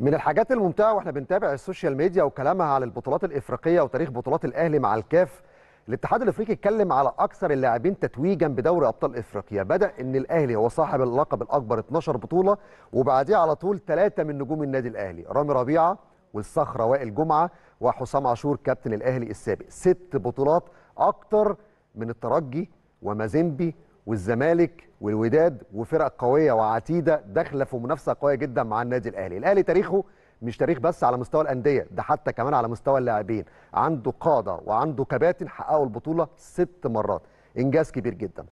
من الحاجات الممتعه واحنا بنتابع السوشيال ميديا وكلامها على البطولات الافريقيه وتاريخ بطولات الاهلي مع الكاف الاتحاد الافريقي اتكلم على اكثر اللاعبين تتويجا بدوري ابطال افريقيا بدا ان الاهلي هو صاحب اللقب الاكبر 12 بطوله وبعديه على طول ثلاثه من نجوم النادي الاهلي رامي ربيعه والصخره وائل جمعه وحسام عاشور كابتن الاهلي السابق ست بطولات اكتر من الترجي ومازيمبي والزمالك والوداد وفرق قويه وعتيده داخله في منافسه قويه جدا مع النادي الاهلي الاهلي تاريخه مش تاريخ بس على مستوى الانديه ده حتى كمان على مستوى اللاعبين عنده قاده وعنده كباتن حققوا البطوله ست مرات انجاز كبير جدا